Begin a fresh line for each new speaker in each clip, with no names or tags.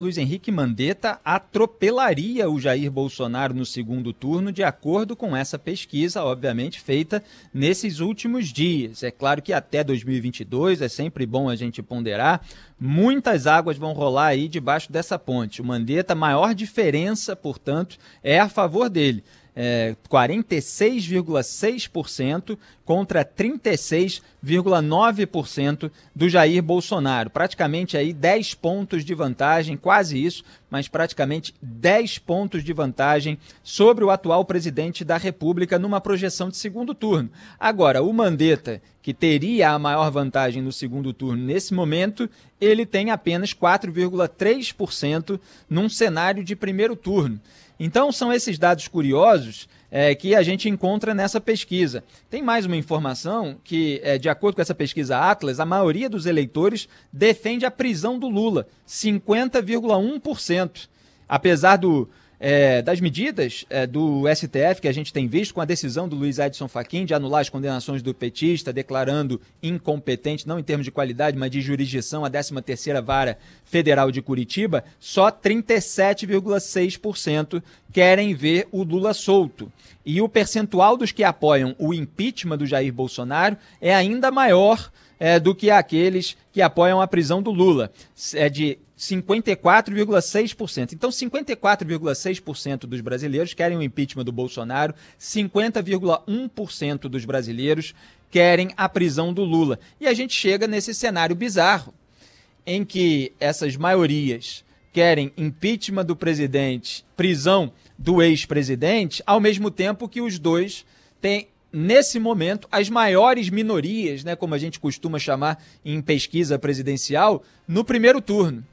Luiz Henrique Mandetta atropelaria o Jair Bolsonaro no segundo turno, de acordo com essa pesquisa, obviamente feita nesses últimos dias. É claro que até 2022 é sempre bom a gente ponderar. Muitas águas vão rolar aí debaixo dessa ponte. O Mandetta, maior diferença, portanto, é a favor dele é, 46,6% contra 36,9% do Jair Bolsonaro. Praticamente aí 10 pontos de vantagem, quase isso, mas praticamente 10 pontos de vantagem sobre o atual presidente da República numa projeção de segundo turno. Agora, o Mandetta, que teria a maior vantagem no segundo turno nesse momento, ele tem apenas 4,3% num cenário de primeiro turno. Então, são esses dados curiosos é, que a gente encontra nessa pesquisa. Tem mais uma informação que, é, de acordo com essa pesquisa Atlas, a maioria dos eleitores defende a prisão do Lula, 50,1%. Apesar do é, das medidas é, do STF que a gente tem visto, com a decisão do Luiz Edson Fachin de anular as condenações do petista, declarando incompetente, não em termos de qualidade, mas de jurisdição, a 13ª Vara Federal de Curitiba, só 37,6% querem ver o Lula solto. E o percentual dos que apoiam o impeachment do Jair Bolsonaro é ainda maior é, do que aqueles que apoiam a prisão do Lula. É de 54,6%. Então, 54,6% dos brasileiros querem o impeachment do Bolsonaro, 50,1% dos brasileiros querem a prisão do Lula. E a gente chega nesse cenário bizarro em que essas maiorias querem impeachment do presidente, prisão do ex-presidente, ao mesmo tempo que os dois têm nesse momento, as maiores minorias, né, como a gente costuma chamar em pesquisa presidencial, no primeiro turno.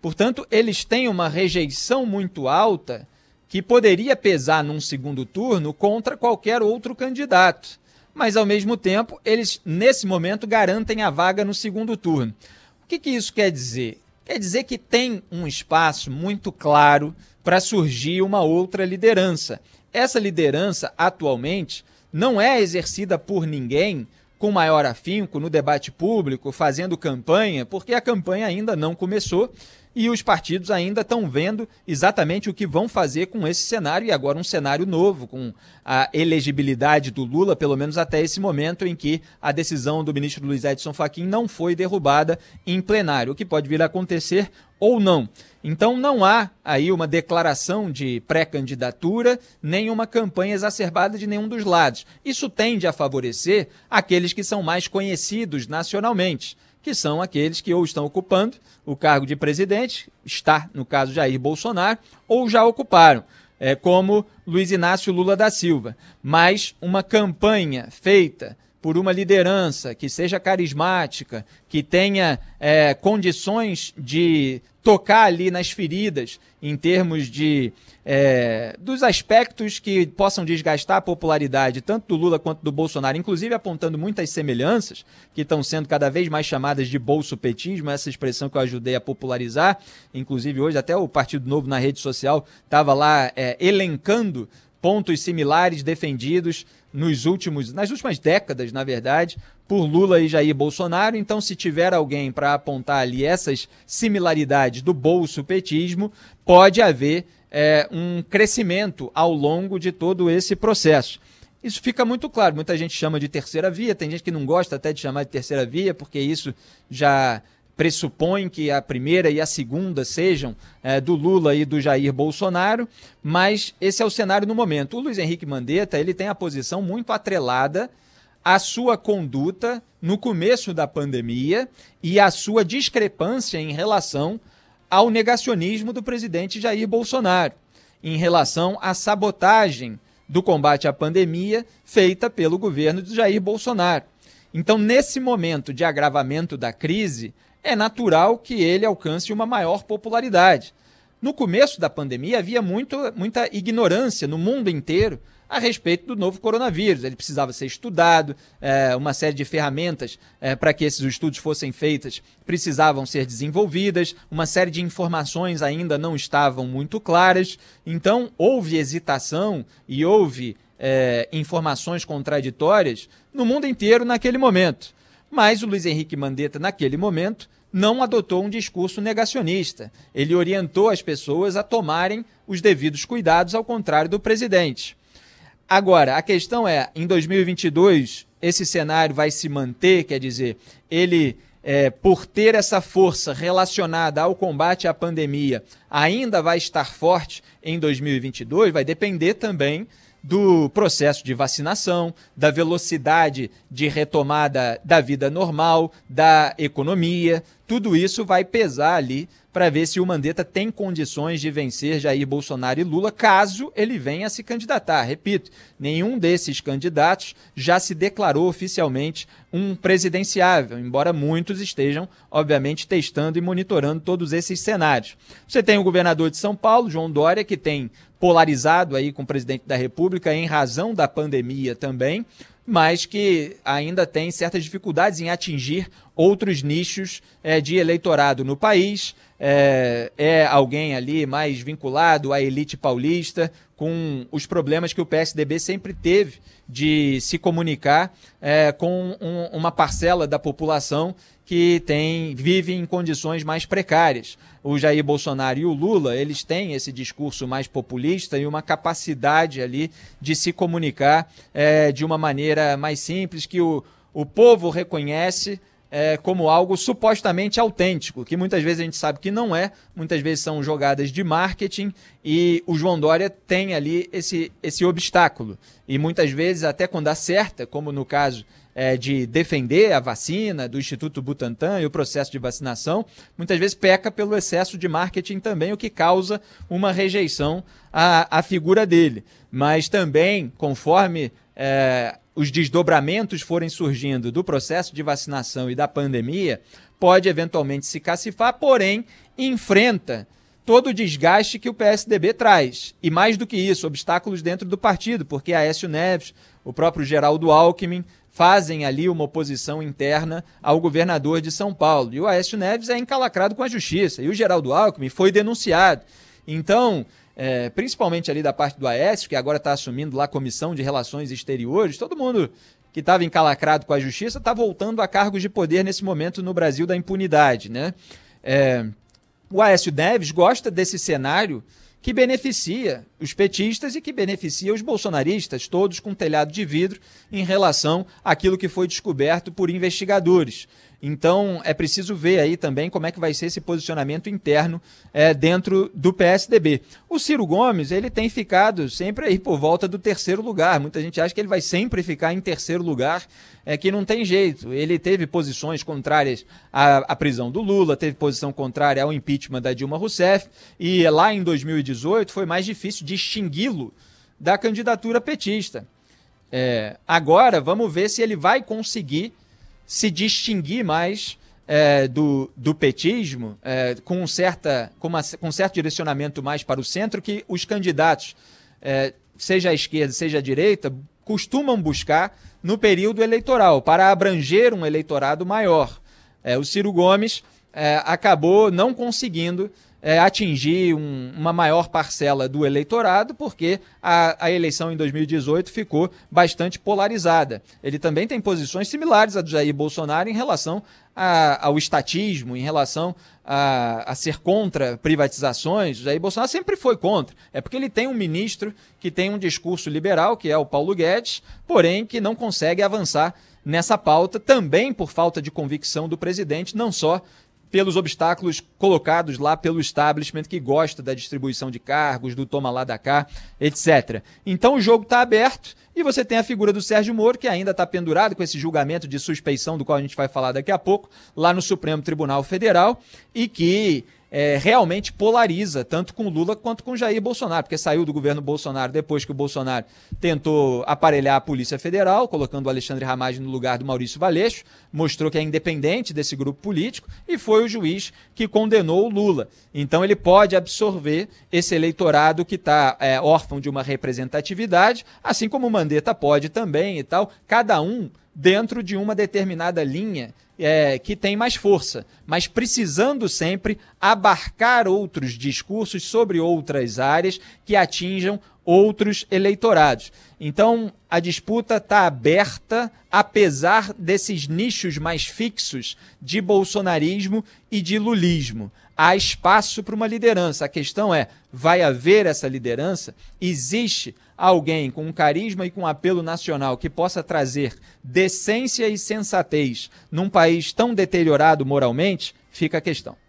Portanto, eles têm uma rejeição muito alta que poderia pesar num segundo turno contra qualquer outro candidato. Mas, ao mesmo tempo, eles, nesse momento, garantem a vaga no segundo turno. O que, que isso quer dizer? Quer dizer que tem um espaço muito claro para surgir uma outra liderança. Essa liderança, atualmente, não é exercida por ninguém com maior afinco no debate público, fazendo campanha, porque a campanha ainda não começou e os partidos ainda estão vendo exatamente o que vão fazer com esse cenário e agora um cenário novo, com a elegibilidade do Lula, pelo menos até esse momento em que a decisão do ministro Luiz Edson Fachin não foi derrubada em plenário, o que pode vir a acontecer ou não. Então não há aí uma declaração de pré-candidatura, nem uma campanha exacerbada de nenhum dos lados. Isso tende a favorecer aqueles que são mais conhecidos nacionalmente que são aqueles que ou estão ocupando o cargo de presidente, está, no caso, Jair Bolsonaro, ou já ocuparam, é, como Luiz Inácio Lula da Silva. Mas uma campanha feita por uma liderança que seja carismática, que tenha é, condições de tocar ali nas feridas em termos de é, dos aspectos que possam desgastar a popularidade tanto do Lula quanto do Bolsonaro, inclusive apontando muitas semelhanças que estão sendo cada vez mais chamadas de bolsopetismo, essa expressão que eu ajudei a popularizar, inclusive hoje até o Partido Novo na rede social estava lá é, elencando pontos similares defendidos nos últimos, nas últimas décadas, na verdade, por Lula e Jair Bolsonaro. Então, se tiver alguém para apontar ali essas similaridades do bolso petismo, pode haver é, um crescimento ao longo de todo esse processo. Isso fica muito claro. Muita gente chama de terceira via, tem gente que não gosta até de chamar de terceira via, porque isso já pressupõe que a primeira e a segunda sejam é, do Lula e do Jair Bolsonaro, mas esse é o cenário no momento. O Luiz Henrique Mandetta ele tem a posição muito atrelada à sua conduta no começo da pandemia e à sua discrepância em relação ao negacionismo do presidente Jair Bolsonaro, em relação à sabotagem do combate à pandemia feita pelo governo de Jair Bolsonaro. Então, nesse momento de agravamento da crise, é natural que ele alcance uma maior popularidade. No começo da pandemia havia muito, muita ignorância no mundo inteiro a respeito do novo coronavírus. Ele precisava ser estudado, é, uma série de ferramentas é, para que esses estudos fossem feitos precisavam ser desenvolvidas, uma série de informações ainda não estavam muito claras. Então, houve hesitação e houve é, informações contraditórias no mundo inteiro naquele momento. Mas o Luiz Henrique Mandetta, naquele momento, não adotou um discurso negacionista. Ele orientou as pessoas a tomarem os devidos cuidados, ao contrário do presidente. Agora, a questão é: em 2022, esse cenário vai se manter? Quer dizer, ele, é, por ter essa força relacionada ao combate à pandemia, ainda vai estar forte em 2022? Vai depender também do processo de vacinação, da velocidade de retomada da vida normal, da economia. Tudo isso vai pesar ali para ver se o Mandetta tem condições de vencer Jair Bolsonaro e Lula caso ele venha a se candidatar. Repito, nenhum desses candidatos já se declarou oficialmente um presidenciável, embora muitos estejam, obviamente, testando e monitorando todos esses cenários. Você tem o governador de São Paulo, João Dória, que tem polarizado aí com o presidente da República em razão da pandemia também mas que ainda tem certas dificuldades em atingir outros nichos é, de eleitorado no país. É, é, alguém ali mais vinculado à elite paulista, com os problemas que o PSDB sempre teve de se comunicar é, com um, uma parcela da população que tem vive em condições mais precárias. O Jair Bolsonaro e o Lula, eles têm esse discurso mais populista e uma capacidade ali de se comunicar é, de uma maneira mais simples que o, o povo reconhece é, como algo supostamente autêntico, que muitas vezes a gente sabe que não é, muitas vezes são jogadas de marketing e o João Dória tem ali esse, esse obstáculo. E muitas vezes, até quando acerta, como no caso é, de defender a vacina do Instituto Butantan e o processo de vacinação, muitas vezes peca pelo excesso de marketing também, o que causa uma rejeição à, à figura dele. Mas também, conforme é, os desdobramentos forem surgindo do processo de vacinação e da pandemia, pode eventualmente se cacifar, porém enfrenta todo o desgaste que o PSDB traz. E mais do que isso, obstáculos dentro do partido, porque Aécio Neves, o próprio Geraldo Alckmin, fazem ali uma oposição interna ao governador de São Paulo. E o Aécio Neves é encalacrado com a justiça. E o Geraldo Alckmin foi denunciado. Então, é, principalmente ali da parte do Aécio, que agora está assumindo lá a Comissão de Relações Exteriores, todo mundo que estava encalacrado com a justiça está voltando a cargos de poder nesse momento no Brasil da impunidade, né? É, o Aécio Neves gosta desse cenário que beneficia os petistas e que beneficia os bolsonaristas, todos com telhado de vidro, em relação àquilo que foi descoberto por investigadores. Então é preciso ver aí também como é que vai ser esse posicionamento interno é, dentro do PSDB. O Ciro Gomes ele tem ficado sempre aí por volta do terceiro lugar. Muita gente acha que ele vai sempre ficar em terceiro lugar, é que não tem jeito. Ele teve posições contrárias à, à prisão do Lula, teve posição contrária ao impeachment da Dilma Rousseff e lá em 2018 foi mais difícil distingui-lo da candidatura petista. É, agora, vamos ver se ele vai conseguir se distinguir mais é, do, do, petismo é, com, certa, com, uma, com, certo direcionamento mais para o centro que os candidatos, é, seja a esquerda, seja a direita, costumam buscar no período eleitoral, para abranger um eleitorado maior. É, o Ciro Gomes é, acabou não conseguindo é, atingir um, uma maior parcela do eleitorado, porque a, a, eleição em 2018 ficou bastante polarizada. Ele também tem posições similares a Jair Bolsonaro em relação a, ao estatismo, em relação a, a, ser contra privatizações. Jair Bolsonaro sempre foi contra. É porque ele tem um ministro que tem um discurso liberal, que é o Paulo Guedes, porém que não consegue avançar nessa pauta, também por falta de convicção do presidente, não só pelos obstáculos colocados lá pelo establishment que gosta da distribuição de cargos, do toma lá da cá, etc. Então o jogo está aberto e você tem a figura do Sérgio Moro, que ainda está pendurado com esse julgamento de suspeição, do qual a gente vai falar daqui a pouco, lá no Supremo Tribunal Federal, e que é, realmente polariza, tanto com Lula quanto com Jair Bolsonaro, porque saiu do governo Bolsonaro depois que o Bolsonaro tentou aparelhar a Polícia Federal, colocando o Alexandre Ramagem no lugar do Maurício Valeixo, mostrou que é independente desse grupo político e foi o juiz que condenou o Lula. Então ele pode absorver esse eleitorado que está é, órfão de uma representatividade, assim como o Mandetta pode também e tal. Cada um dentro de uma determinada linha é, que tem mais força, mas precisando sempre abarcar outros discursos sobre outras áreas que atinjam outros eleitorados. Então, a disputa está aberta, apesar desses nichos mais fixos de bolsonarismo e de lulismo. Há espaço para uma liderança. A questão é: vai haver essa liderança? Existe alguém com um carisma e com um apelo nacional que possa trazer decência e sensatez num país tão deteriorado moralmente? Fica a questão.